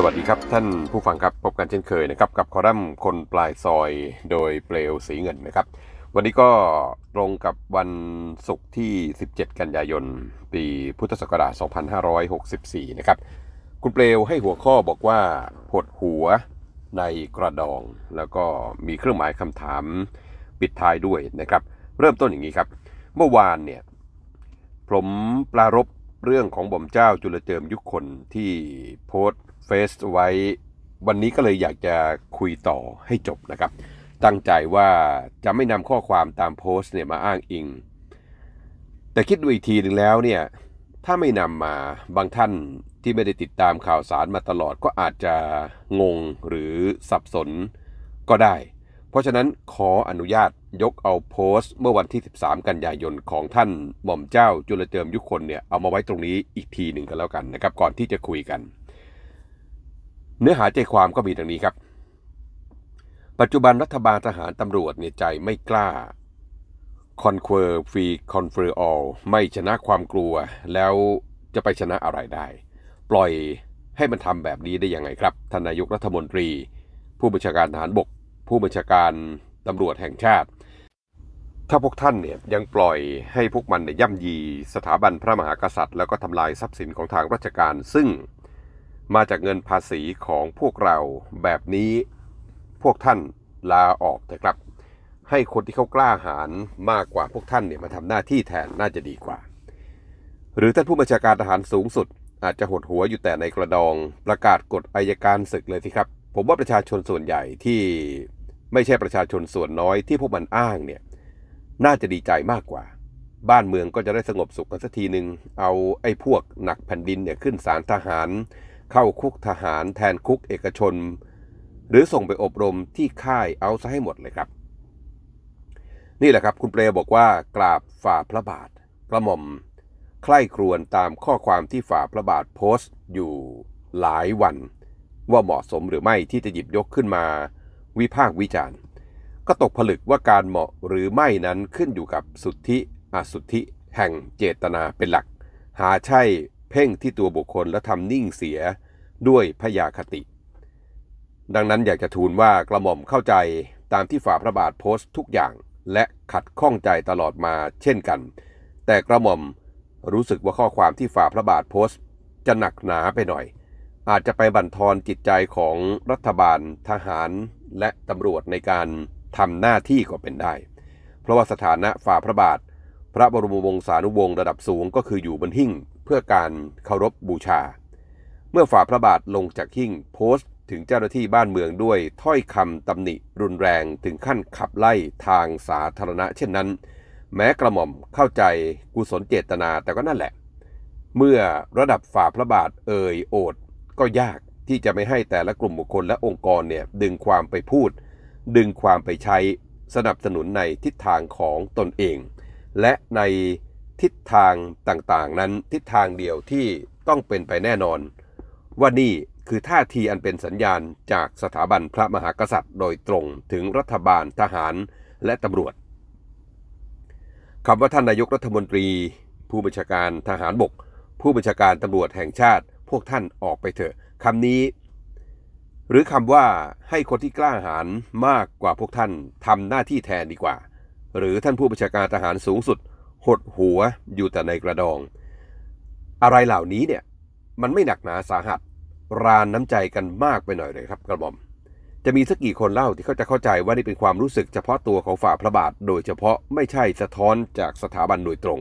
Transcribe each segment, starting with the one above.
สวัสดีครับท่านผู้ฟังครับพบกันเช่นเคยนะครับ กับคอลัมน์คนปลายซอยโดยเปลวสีเงินนะครับ วันนี้ก็ตรงกับวันศุกร์ที่ 17 กันยายน ปีพุทธศักราช 2564 นะครับ คุณเปลวให้หัวข้อบอกว่าหดหัวในกระดอง แล้วก็มีเครื่องหมายคำถามปิดท้ายด้วยนะครับ เริ่มต้นอย่างนี้ครับ เมื่อวานเนี่ย ผมปรารบเรื่องของบ่มเจ้าจุลเจิมยุคคนที่โพสต์เฟซไว้ วันนี้ก็เลยอยากจะคุยต่อให้จบนะครับตั้งใจว่าจะไม่นำข้อความตามโพสต์เนี่ยมาอ้างอิง แต่คิดดูอีกทีหนึ่งแล้วเนี่ย ถ้าไม่นำมาบางท่านที่ไม่ได้ติดตามข่าวสารมาตลอดก็อาจจะงงหรือสับสนก็ได้เพราะฉะนั้นขออนุญาตยกเอาโพสต์เมื่อวันที่ 13 กันยายนของท่านหม่อมเจ้าจุลเจิมยุคนเนี่ย เอามาไว้ตรงนี้อีกทีหนึ่งกันแล้วกันนะครับก่อนที่จะคุยกัน เนื้อหาใจความก็มีดังนี้ครับ ปัจจุบันรัฐบาลทหารตำรวจเนี่ยใจไม่กล้า conquer free c o n เฟอร l l ไม่ชนะความกลัวแล้วจะไปชนะอะไรได้ ปล่อยให้มันทำแบบนี้ได้ยังไงครับทนายกรัฐมนตรี ผู้บัญชาการทหารบกผู้บัญชาการตำรวจแห่งชาติ ถ้าพวกท่านเนี่ยยังปล่อยให้พวกมันเนี่ยย่ำยี สถาบันพระมหากษัตริย์แล้วก็ทำลายทรัพย์สินของทางราชการ ซึ่งมาจากเงินภาษีของพวกเราแบบนี้ พวกท่านลาออกเถอะครับ ให้คนที่เขากล้าหาญมากกว่าพวกท่านเนี่ยมาทำหน้าที่แทนน่าจะดีกว่า หรือท่านผู้บัญชาการทหารสูงสุด อาจจะหดหัวอยู่แต่ในกระดองประกาศกฎอายการศึกเลยสิครับ ผมว่าประชาชนส่วนใหญ่ที่ไม่ใช่ประชาชนส่วนน้อยที่พวกมันอ้างเนี่ย น่าจะดีใจมากกว่า บ้านเมืองก็จะได้สงบสุขกันสักทีหนึ่งเอาไอ้พวกหนักแผ่นดินเนี่ยขึ้นศาลทหาร เข้าคุกทหารแทนคุกเอกชน หรือส่งไปอบรมที่ค่ายเอาซะให้หมดเลยครับ นี่แหละครับคุณเปรบอกว่ากราบฝ่าพระบาทกระหม่อมใคร่ครวญตามข้อความที่ฝ่าพระบาทโพสต์อยู่หลายวัน ว่าเหมาะสมหรือไม่ที่จะหยิบยกขึ้นมาวิพากษ์วิจารณ์ก็ตกผลึกว่าการเหมาะหรือไม่นั้นขึ้นอยู่กับสุทธิอสุทธิแห่งเจตนาเป็นหลัก หาใช่เพ่งที่ตัวบุคคลและทำนิ่งเสียด้วยพยาคติ ดังนั้นอยากจะทูลว่ากระหม่อมเข้าใจตามที่ฝ่าพระบาทโพสต์ทุกอย่างและขัดข้องใจตลอดมาเช่นกัน แต่กระหม่อมรู้สึกว่าข้อความที่ฝ่าพระบาทโพสต์จะหนักหนาไปหน่อย อาจจะไปบั่นทอนจิตใจของรัฐบาลทหารและตำรวจในการทำหน้าที่ก็เป็นได้ เพราะว่าสถานะฝ่าพระบาท พระบรมวงศานุวงศ์ระดับสูงก็คืออยู่บนหิ้งเพื่อการเคารพบบูชา เมื่อฝ่าพระบาทลงจากหิ้งโพสต์ ถึงเจ้าหน้าที่บ้านเมืองด้วยถ้อยคำตำหนิรุนแรงถึงขั้นขับไล่ทางสาธารณะ เช่นนั้นแม้กระหม่อมเข้าใจกุศลเจตนาแต่ก็นั่นแหละ เมื่อระดับฝ่าพระบาทเอ่ยโอดก็ยากที่จะไม่ให้แต่ละกลุ่มบุคคลและองค์กรเนี่ยดึงความไปพูด ดึงความไปใช้สนับสนุนในทิศทางของตนเอง และในทิศทางต่างๆ นั้นทิศทางเดียวที่ต้องเป็นไปแน่นอน ว่านี่คือท่าทีอันเป็นสัญญาณจากสถาบันพระมหากษัตริย์ โดยตรงถึงรัฐบาลทหารและตำรวจคำว่าท่านนายกรัฐมนตรี ผู้บัญชาการทหารบก ผู้บัญชาการตำรวจแห่งชาติพวกท่านออกไปเถอะคำนี้ หรือคำว่าให้คนที่กล้าหาญมากกว่าพวกท่านทำหน้าที่แทนดีกว่า หรือท่านผู้บัญชาการทหารสูงสุด หดหัวอยู่แต่ในกระดอง อะไรเหล่านี้เนี่ย มันไม่หนักหนาสาหัส รานน้ำใจกันมากไปหน่อยเลยครับ กระบมอม จะมีสักกี่คนเล่าที่เขาจะเข้าใจว่านี่เป็นความรู้สึกเฉพาะตัวของฝ่าพระบาทโดยเฉพาะไม่ใช่สะท้อนจากสถาบันโดยตรง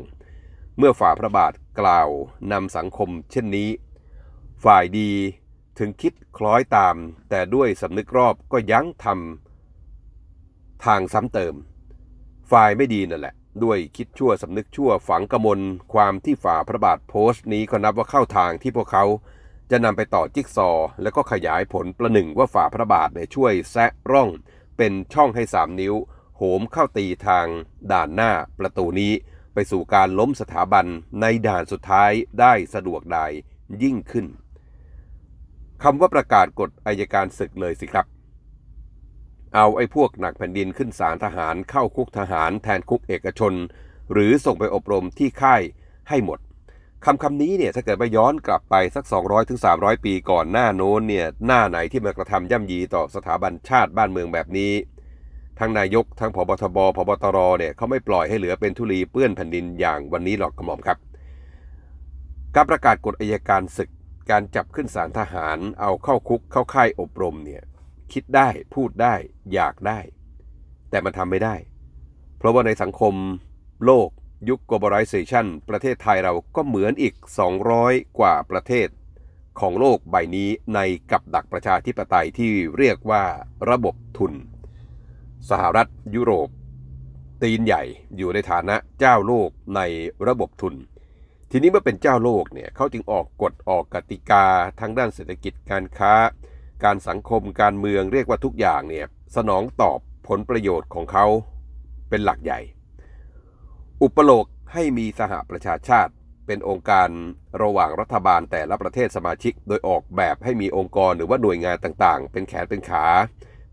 เมื่อฝ่าพระบาทกล่าวนำสังคม เช่นนี้ ฝ่ายดีถึงคิดคล้อยตามแต่ด้วยสำนึกรอบก็ยั้งทำทางซ้ำเติมฝ่ายไม่ดีนั่นแหละด้วยคิดชั่วสำนึกชั่วฝังกระมลความที่ฝ่าพระบาทโพสต์นี้ก็นับว่าเข้าทางที่พวกเขา จะนำไปต่อจิ๊กซอ แล้วก็ขยายผลประหนึ่งว่าฝ่าพระบาทในช่วยแซะร่อง เป็นช่องให้สามนิ้ว โหมเข้าตีทางด่านหน้าประตูนี้ไปสู่การล้มสถาบันในด่านสุดท้ายได้สะดวกใดยิ่งขึ้นคำว่าประกาศกฎอายการศึกเลยสิครับ เอาไอ้พวกหนักแผ่นดินขึ้นศาลทหารเข้าคุกทหารแทนคุกเอกชน หรือส่งไปอบรมที่ค่ายให้หมด คำคำนี้เนี่ยถ้าเกิดไปย้อนกลับไปสัก 200-300ถึงปีก่อนหน้าโน้นเนี่ยหน้าไหนที่มากระทำย่ำยีต่อสถาบันชาติบ้านเมืองแบบนี้ ทั้งนายก ทั้งพบทบพบตรเนี่ยเขาไม่ปล่อยให้เหลือเป็นทุลีเปื้อนแผ่นดินอย่างวันนี้หรอกกระหม่อมครับการประกาศกฎอายการศึกการจับขึ้นสารทหารเอาเข้าคุกเข้าค่ายอบรมเนี่ย คิดได้พูดได้อยากได้ แต่มันทำไม่ได้ เพราะว่าในสังคมโลกยุค globalization ประเทศไทยเราก็เหมือนอีก 200 กว่าประเทศ ของโลกใบนี้ในกับดักประชาธิปไตยที่เรียกว่าระบบทุน สหรัฐยุโรป ตีนใหญ่อยู่ในฐานะเจ้าโลกในระบบทุนทีนี้เมื่อเป็นเจ้าโลกเนี่ยเขาจึงออกกฎออกกติกาทางด้านเศรษฐกิจการค้า การสังคมการเมืองเรียกว่าทุกอย่างเนี่ย สนองตอบผลประโยชน์ของเขาเป็นหลักใหญ่ อุปโลกให้มีสหประชาชาติเป็นองค์การระหว่างรัฐบาลแต่ละประเทศสมาชิกโดยออกแบบให้มีองค์กรหรือว่าหน่วยงานต่างๆ เป็นแขนเป็นขา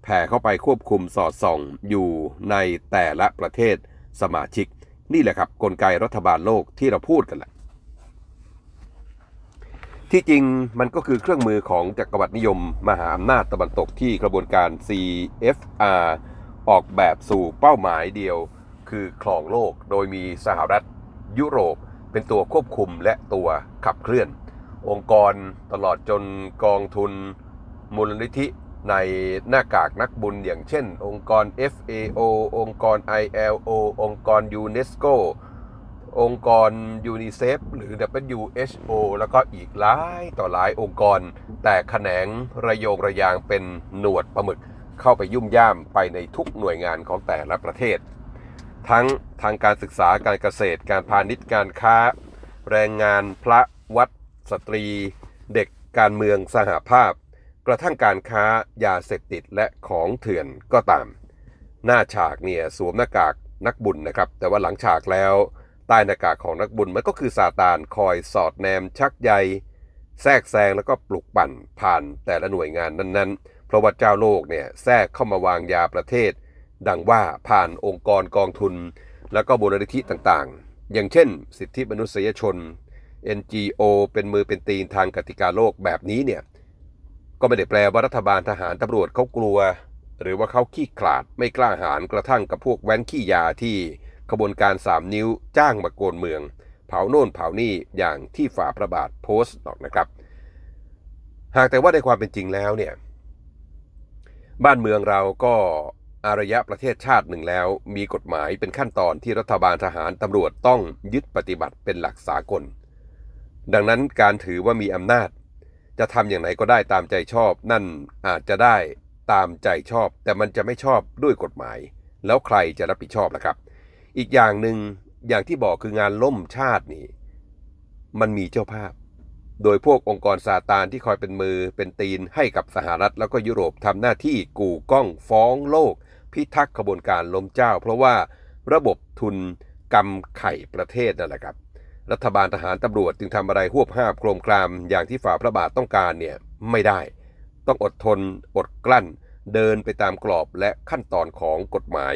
แผ่เข้าไปควบคุมสอดส่องอยู่ในแต่ละประเทศสมาชิก นี่แหละครับกลไกรัฐบาลโลกที่เราพูดกันแหละที่จริงมันก็คือเครื่องมือของจักรวรรดินิยมมหาอำนาจตะวันตกที่กระบวนการ CFR ออกแบบสู่เป้าหมายเดียว คือคลองโลก โดยมีสหรัฐยุโรปเป็นตัวควบคุมและตัวขับเคลื่อน องค์กรตลอดจนกองทุนมูลนิธิในหน้ากากนักบุญอย่างเช่น องค์กร FAO องค์กร ILO องค์กรยูเนสโองค์กรยูนิเซฟหรือ WHO แล้วก็อีกหลายต่อหลายองค์กร แต่แขนงระโยงระยางเป็นหนวดปลาหมึก เข้าไปยุ่มย่ามไปในทุกหน่วยงานของแต่ละประเทศ ทั้งทางการศึกษาการเกษตรการพาณิชย์การค้า แรงงานพระวัดสตรี เด็กการเมืองสหาภาพ กระทั่งการค้า ยาเสพติดและของเถื่อนก็ตาม หน้าฉากเนี่ย สวมหน้ากากนักบุญนะครับ แต่ว่าหลังฉากแล้วใต้หน้ากากของนักบุญมันก็คือซาตานคอยสอดแนมชักใย แทรกแซงแล้วก็ปลุกปั่นผ่านแต่ละหน่วยงานนั้น ๆ เพราะว่าเจ้าโลกเนี่ยแทรกเข้ามาวางยาประเทศ ดังว่าผ่านองค์กรกองทุน แล้วก็บริษัรต่างๆ อย่างเช่น สิทธิมนุษยชน NGO เป็นมือเป็นตีนทางกติกาโลกแบบนี้เนี่ย ก็ไม่ได้แปลว่ารัฐบาลทหารตำรวจเขากลัว หรือว่าเขาขี้ขลาดไม่กล้าหาญกระทั่งกับพวกแว้นขี้ยาที่ขบวนการสามนิ้วจ้างมาโกนเมือง เผาโน่นเผานี่อย่างที่ฝ่าพระบาทโพสต์หรอกนะครับ หากแต่ว่าในความเป็นจริงแล้วเนี่ย บ้านเมืองเราก็อารยะประเทศชาติหนึ่งแล้ว มีกฎหมายเป็นขั้นตอนที่รัฐบาลทหารตำรวจต้องยึดปฏิบัติเป็นหลักสากล ดังนั้นการถือว่ามีอำนาจจะทำอย่างไหนก็ได้ตามใจชอบ นั่นอาจจะได้ตามใจชอบ แต่มันจะไม่ชอบด้วยกฎหมาย แล้วใครจะรับผิดชอบล่ะครับอีกอย่างหนึ่งอย่างที่บอกคืองานล่มชาตินี่ มันมีเจ้าภาพ โดยพวกองค์กรซาตานที่คอยเป็นมือเป็นตีนให้กับสหรัฐ แล้วก็ยุโรปทำหน้าที่กู่ก้องฟ้องโลก พิทักษ์ขบวนการล้มเจ้า เพราะว่าระบบทุนกำไข่ประเทศนั่นแหละครับ รัฐบาลทหารตำรวจจึงทำอะไร หวบห้าโครมครามอย่างที่ฝ่าพระบาทต้องการเนี่ยไม่ได้ ต้องอดทนอดกลั้น เดินไปตามกรอบและขั้นตอนของกฎหมาย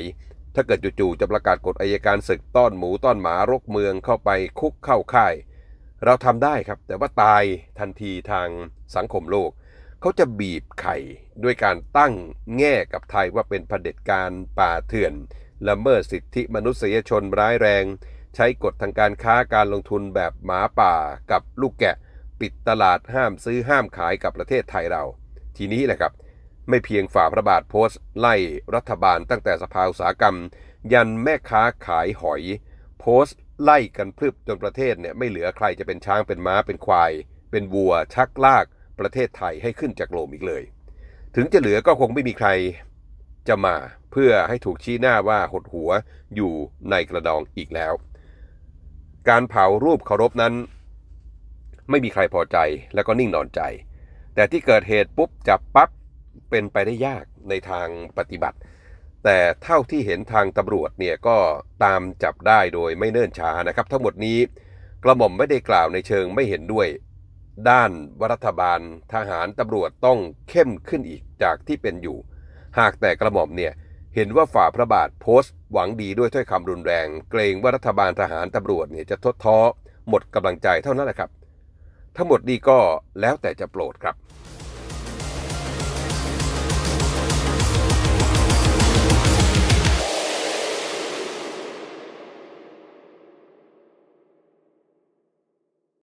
ถ้าเกิดจู่ๆ จะประกาศกฎอายการศึกต้อนหมูต้อนหมารกเมืองเข้าไปคุกเข้าค่าย เราทำได้ครับแต่ว่าตายทันทีทางสังคมโลกเขาจะบีบไข่ด้วยการตั้งแง่กับไทยว่าเป็นเผด็จการป่าเถื่อนละเมิดสิทธิมนุษยชนร้ายแรง ใช้กฎทางการค้าการลงทุนแบบหมาป่ากับลูกแกะปิดตลาดห้ามซื้อห้ามขายกับประเทศไทยเรา ทีนี้แหละครับไม่เพียงฝ่าพระบาทโพสต์ ไล่รัฐบาลตั้งแต่สภาอุตสาหกรรม ยันแม่ค้าขายหอย โพสต์ไล่กันพลึบ จนประเทศเนี่ยไม่เหลือใครจะเป็นช้างเป็นม้าเป็นควาย เป็นวัวชักลากประเทศไทยให้ขึ้นจากโลมอีกเลย ถึงจะเหลือก็คงไม่มีใครจะมาเพื่อให้ถูกชี้หน้าว่าหดหัวอยู่ในกระดองอีกแล้ว การเผารูปเคารพนั้น ไม่มีใครพอใจแล้วก็นิ่งนอนใจ แต่ที่เกิดเหตุปุ๊บจับปับ๊บเป็นไปได้ยากในทางปฏิบัติ แต่เท่าที่เห็นทางตำรวจเนี่ยก็ตามจับได้โดยไม่เนิ่นช้านะครับ ทั้งหมดนี้กระหม่อมไม่ได้กล่าวในเชิงไม่เห็นด้วย ด้านรัฐบาลทหารตำรวจต้องเข้มขึ้นอีกจากที่เป็นอยู่ หากแต่กระหม่อมเนี่ยเห็นว่าฝ่าพระบาทโพสต์ หวังดีด้วยถ้อยคำรุนแรง เกรงว่ารัฐบาลทหารตำรวจเนี่ยจะทดท้อหมดกำลังใจเท่านั้นแหละครับ ทั้งหมดนี้ก็แล้วแต่จะโปรดครับ